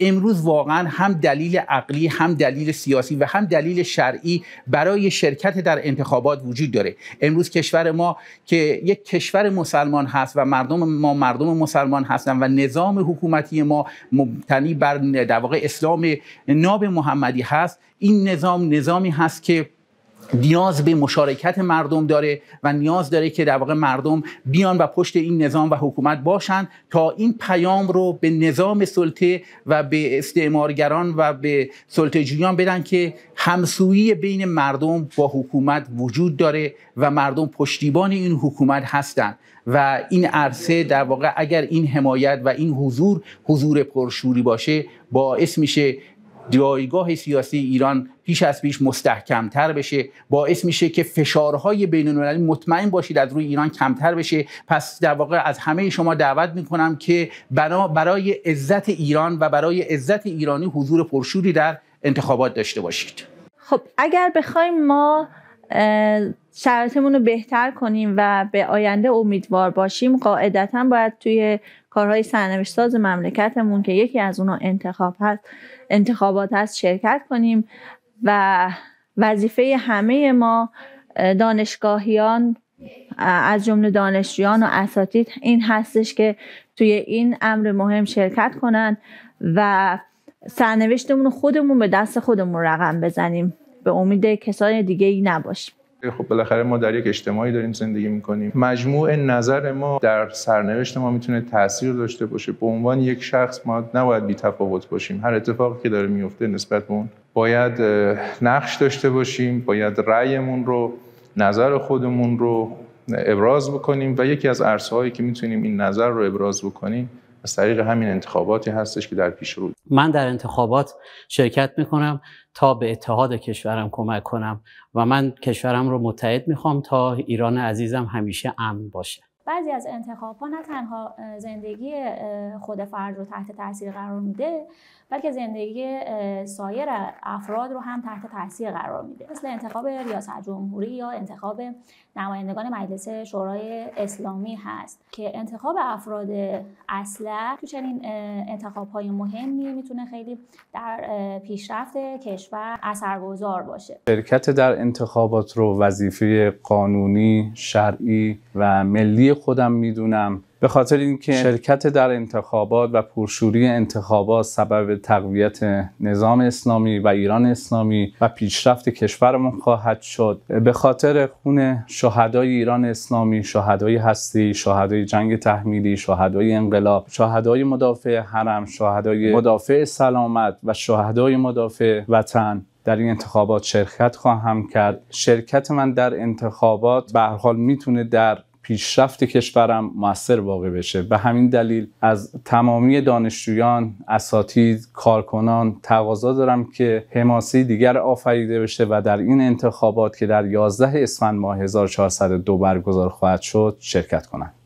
امروز واقعا هم دلیل عقلی هم دلیل سیاسی و هم دلیل شرعی برای شرکت در انتخابات وجود داره امروز کشور ما که یک کشور مسلمان هست و مردم ما مردم مسلمان هستن و نظام حکومتی ما مبتنی بر در واقع اسلام ناب محمدی هست این نظام نظامی هست که نیاز به مشارکت مردم داره و نیاز داره که در واقع مردم بیان و پشت این نظام و حکومت باشند تا این پیام رو به نظام سلطه و به استعمارگران و به سلطه جویان بدن که همسویی بین مردم با حکومت وجود داره و مردم پشتیبان این حکومت هستند و این عرصه در واقع اگر این حمایت و این حضور حضور پرشوری باشه باعث میشه جایگاه سیاسی ایران پیش از پیش مستحکمتر بشه باعث میشه که فشارهای بین المللی مطمئن باشید از روی ایران کمتر بشه پس در واقع از همه شما دعوت میکنم که بنا برای عزت ایران و برای عزت ایرانی حضور پرشوری در انتخابات داشته باشید خب اگر بخوایم ما شرایطمون رو بهتر کنیم و به آینده امیدوار باشیم قاعدتا باید توی کارهای سرنوشت مملکتمون که یکی از اونا انتخاب هست انتخابات هست شرکت کنیم و وظیفه همه ما دانشگاهیان از جمله دانشجویان و اساتید این هستش که توی این امر مهم شرکت کنن و سرنوشتمون خودمون به دست خودمون رقم بزنیم به امید کسای دیگه ای نباشیم خب بالاخره ما در یک اجتماعی داریم زندگی میکنیم مجموع نظر ما در سرنوشت ما میتونه تاثیر داشته باشه به عنوان یک شخص ما نباید بی تفاوت باشیم هر اتفاقی که داره میفته نسبت به اون باید نقش داشته باشیم باید رأیمون رو نظر خودمون رو ابراز بکنیم و یکی از هایی که میتونیم این نظر رو ابراز بکنیم از طریق همین انتخاباتی هستش که در پیش رو من در انتخابات شرکت میکنم تا به اتحاد کشورم کمک کنم و من کشورم رو متحد میخوام تا ایران عزیزم همیشه امن باشه بعضی از انتخاب ها نه تنها زندگی خود فرد رو تحت تاثیر قرار میده بلکه زندگی سایر افراد رو هم تحت تاثیر قرار میده مثل انتخاب ریاست جمهوری یا انتخاب نمایندگان مجلس شورای اسلامی هست که انتخاب افراد اصله تو چنین انتخاب های مهمی میتونه خیلی در پیشرفت کشور اثرگذار باشه شرکت در انتخابات رو وظیفه قانونی شرعی و ملی خودم میدونم به خاطر اینکه شرکت در انتخابات و پرشوری انتخابات سبب تقویت نظام اسلامی و ایران اسلامی و پیشرفت کشورمون خواهد شد به خاطر خون شهدای ایران اسلامی شهدای هستی شهدای جنگ تحمیلی شهدای انقلاب شهدای مدافع حرم شهدای مدافع سلامت و شهدای مدافع وطن در این انتخابات شرکت خواهم کرد شرکت من در انتخابات به حال میتونه در پیشرفت کشورم موثر واقع بشه به همین دلیل از تمامی دانشجویان اساتید کارکنان تقاضا دارم که حماسه دیگر آفریده بشه و در این انتخابات که در 11 اسفند ماه 1402 برگزار خواهد شد شرکت کنند